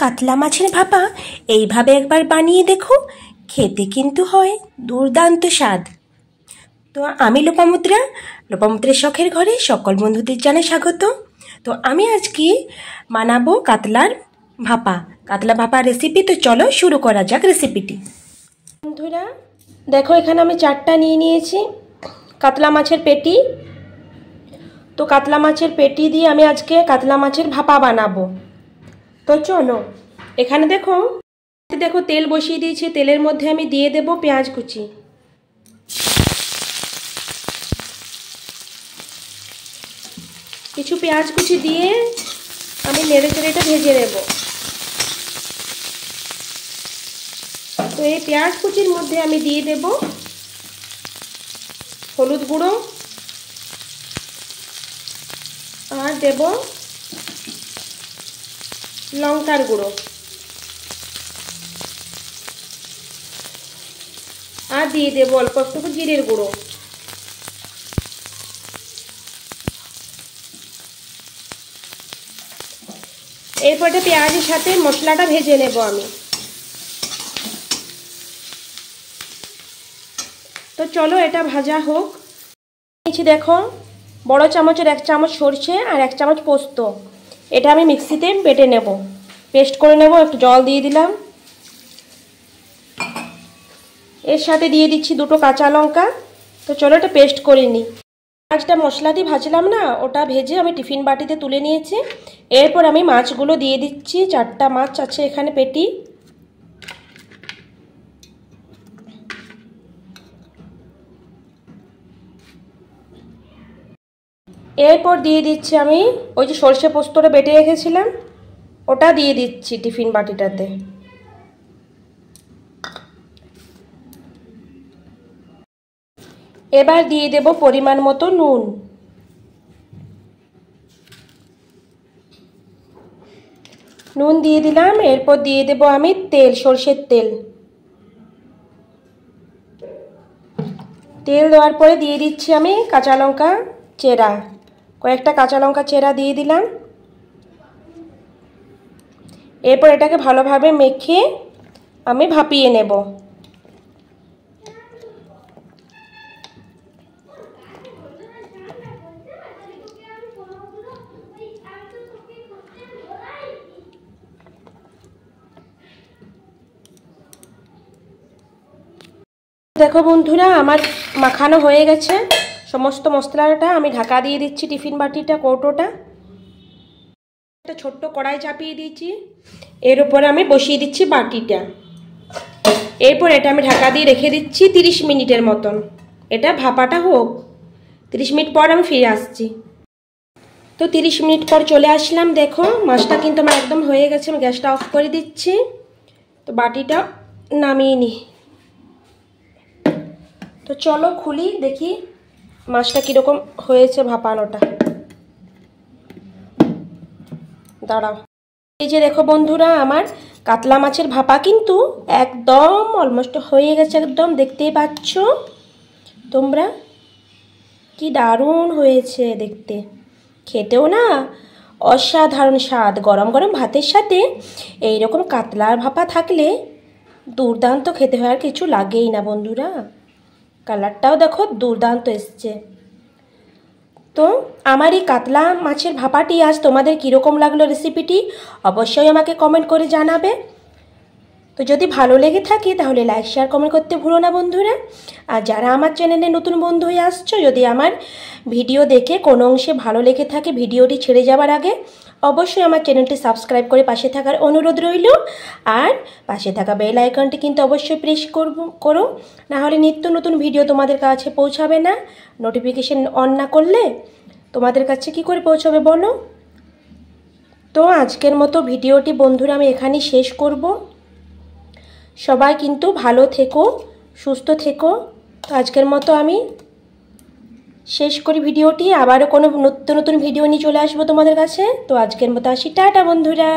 কাতলা মাছের ভাপা এইভাবে একবার বানিয়ে দেখো খেতে কিন্তু হয় দুর্দান্ত স্বাদ তো আমি লোপামুদ্রা লোপামুদ্রের শখের ঘরে সকল বন্ধুদের জানে স্বাগত তো আমি আজকে বানাবো কাতলার ভাপা কাতলা ভাপা রেসিপি তো চলো শুরু করা যাক রেসিপিটি বন্ধুরা দেখো এখানে আমি চারটা নিয়ে নিয়েছি কাতলা মাছের পেটি তো কাতলা মাছের পেটি দিয়ে আমি আজকে কাতলা মাছের ভাপা বানাবো তো চলো এখানে দেখো দেখো তেল বসিয়ে দিয়েছি তেলের মধ্যে আমি দিয়ে দেব পেঁয়াজ কুচি কিছু পেঁয়াজ কুচি দিয়ে আমি নেড়ে চেড়েটা ভেজে নেব তো এই পেঁয়াজ কুচির মধ্যে আমি দিয়ে দেব হলুদ গুঁড়ো আর দেব লঙ্কার গুঁড়ো আর দিয়ে দেব অল্প একটু জিরের গুঁড়ো এরপরে পেঁয়াজের সাথে মশলাটা ভেজে নেব আমি তো চলো এটা ভাজা হোক দেখো বড় চামচের এক চামচ সরষে আর এক চামচ পোস্ত এটা আমি মিক্সিতে বেটে নেব পেস্ট করে নেব একটু জল দিয়ে দিলাম এর সাথে দিয়ে দিচ্ছি দুটো কাঁচা লঙ্কা তো চলো এটা পেস্ট করে নিই মাছটা মশলা দিয়ে ভাজলাম না ওটা ভেজে আমি টিফিন বাটিতে তুলে নিয়েছি এরপর আমি মাছগুলো দিয়ে দিচ্ছি চারটা মাছ আছে এখানে পেটি এরপর দিয়ে দিচ্ছি আমি ওই যে সর্ষে পোস্তটা বেটে রেখেছিলাম ওটা দিয়ে দিচ্ছি টিফিন বাটিটাতে এবার দিয়ে দেব পরিমাণ মতো নুন নুন দিয়ে দিলাম এরপর দিয়ে দেব আমি তেল সর্ষের তেল তেল দেওয়ার পরে দিয়ে দিচ্ছি আমি কাঁচা লঙ্কা চেরা কয়েকটা কাঁচা লঙ্কা চেরা দিয়ে দিলাম এরপর এটাকে ভালোভাবে মেখে আমি ভাপিয়ে নেব দেখো বন্ধুরা আমার মাখানো হয়ে গেছে সমস্ত মশলাটা আমি ঢাকা দিয়ে দিচ্ছি টিফিন বাটিটা কৌটোটা একটা ছোট্ট কড়াই চাপিয়ে দিয়েছি এর উপরে আমি বসিয়ে দিচ্ছি বাটিটা এরপর এটা আমি ঢাকা দিয়ে রেখে দিচ্ছি তিরিশ মিনিটের মতন এটা ভাপাটা হোক তিরিশ মিনিট পর আমি ফিরে আসছি তো তিরিশ মিনিট পর চলে আসলাম দেখো মাছটা কিন্তু আমার একদম হয়ে গেছে আমি গ্যাসটা অফ করে দিচ্ছি তো বাটিটা নামিয়ে নি তো চলো খুলি দেখি মাছটা কীরকম হয়েছে ভাপানোটা দাঁড়াও এই যে দেখো বন্ধুরা আমার কাতলা মাছের ভাপা কিন্তু একদম অলমোস্ট হয়ে গেছে একদম দেখতেই পাচ্ছ তোমরা কি দারুণ হয়েছে দেখতে খেতেও না অসাধারণ স্বাদ গরম গরম ভাতের সাথে এই রকম কাতলার ভাপা থাকলে দুর্দান্ত খেতে হয় আর কিছু লাগেই না বন্ধুরা কালারটাও দেখো দুর্দান্ত এসছে তো আমার এই কাতলা মাছের ভাপাটি আজ তোমাদের কীরকম লাগলো রেসিপিটি অবশ্যই আমাকে কমেন্ট করে জানাবে তো যদি ভালো লেগে থাকে তাহলে লাইক শেয়ার কমেন্ট করতে ভুলো না বন্ধুরা আর যারা আমার চ্যানেলে নতুন বন্ধু হয়ে আসছো যদি আমার ভিডিও দেখে কোনো অংশে ভালো লেগে থাকে ভিডিওটি ছেড়ে যাওয়ার আগে অবশ্যই আমার চ্যানেলটি সাবস্ক্রাইব করে পাশে থাকার অনুরোধ রইল আর পাশে থাকা বেল আইকনটি কিন্তু অবশ্যই প্রেস করব করো নাহলে নিত্য নতুন ভিডিও তোমাদের কাছে পৌঁছাবে না নোটিফিকেশন অন না করলে তোমাদের কাছে কি করে পৌঁছবে বলো তো আজকের মতো ভিডিওটি বন্ধুরা আমি এখানেই শেষ করব সবাই কিন্তু ভালো থেকো সুস্থ থেকো তো আজকের মতো আমি শেষ করি ভিডিওটি আবারও কোনো নতুন নতুন ভিডিও নিয়ে চলে আসবো তোমাদের কাছে তো আজকের মতো আসি টাটা বন্ধুরা